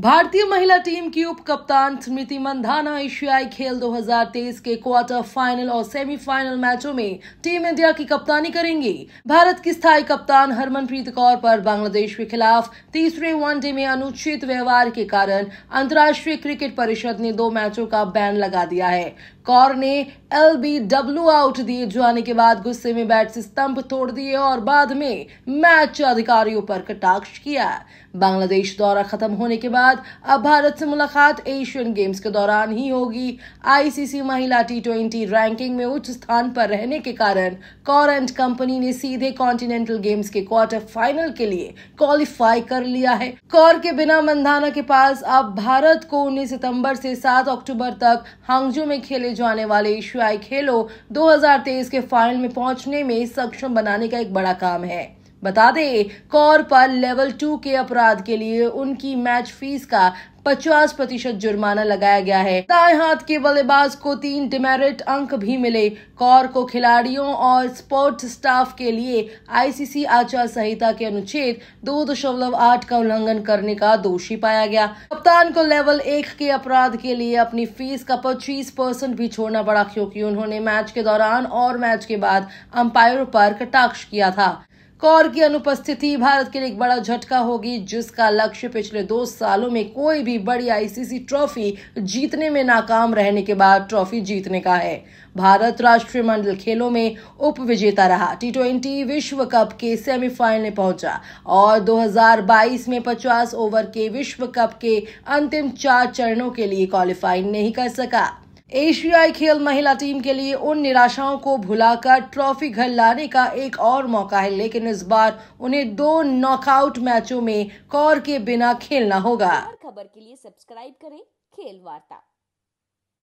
भारतीय महिला टीम की उप कप्तान स्मृति मंधाना एशियाई खेल 2023 के क्वार्टर फाइनल और सेमीफाइनल मैचों में टीम इंडिया की कप्तानी करेंगी भारत की स्थायी कप्तान हरमनप्रीत कौर पर बांग्लादेश के खिलाफ तीसरे वनडे में अनुचित व्यवहार के कारण अंतर्राष्ट्रीय क्रिकेट परिषद ने दो मैचों का बैन लगा दिया है कौर ने एल बी आउट दिए जाने के बाद गुस्से में बैट से स्तंभ तोड़ दिए और बाद में मैच अधिकारियों पर कटाक्ष किया बांग्लादेश दौरा खत्म होने के बाद अब भारत से मुलाकात एशियन गेम्स के दौरान ही होगी आईसीसी महिला टी ट्वेंटी रैंकिंग में उच्च स्थान पर रहने के कारण कौर एंड कंपनी ने सीधे कॉन्टिनेंटल गेम्स के क्वार्टर फाइनल के लिए क्वालिफाई कर लिया है कौर के बिना मंदाना के पास अब भारत को उन्नीस सितम्बर से सात अक्टूबर तक हांगजू में खेले जाने वाले एशियाई खेलों दो के फाइनल में पहुंचने में सक्षम बनाने का एक बड़ा काम है बता दें कौर पर लेवल टू के अपराध के लिए उनकी मैच फीस का पचास प्रतिशत जुर्माना लगाया गया है दाएं हाथ के बल्लेबाज को तीन डिमेरिट अंक भी मिले कौर को खिलाड़ियों और स्पोर्ट स्टाफ के लिए आईसीसी आचार संहिता के अनुच्छेद दो दशमलव आठ का उल्लंघन करने का दोषी पाया गया कप्तान को लेवल एक के अपराध के लिए अपनी फीस का पच्चीस परसेंट भी छोड़ना पड़ा क्योंकि उन्होंने मैच के दौरान और मैच के बाद अंपायरों पर कटाक्ष किया था कौर की अनुपस्थिति भारत के लिए एक बड़ा झटका होगी जिसका लक्ष्य पिछले दो सालों में कोई भी बड़ी आईसीसी ट्रॉफी जीतने में नाकाम रहने के बाद ट्रॉफी जीतने का है भारत राष्ट्रीय मंडल खेलों में उप विजेता रहा टी ट्वेंटी विश्व कप के सेमीफाइनल में पहुंचा और 2022 में 50 ओवर के विश्व कप के अंतिम चार चरणों के लिए क्वालिफाई नहीं कर सका एशियाई खेल महिला टीम के लिए उन निराशाओं को भुलाकर ट्रॉफी घर लाने का एक और मौका है लेकिन इस बार उन्हें दो नॉकआउट मैचों में कौर के बिना खेलना होगा खबर के लिए सब्सक्राइब करें खेल वार्ता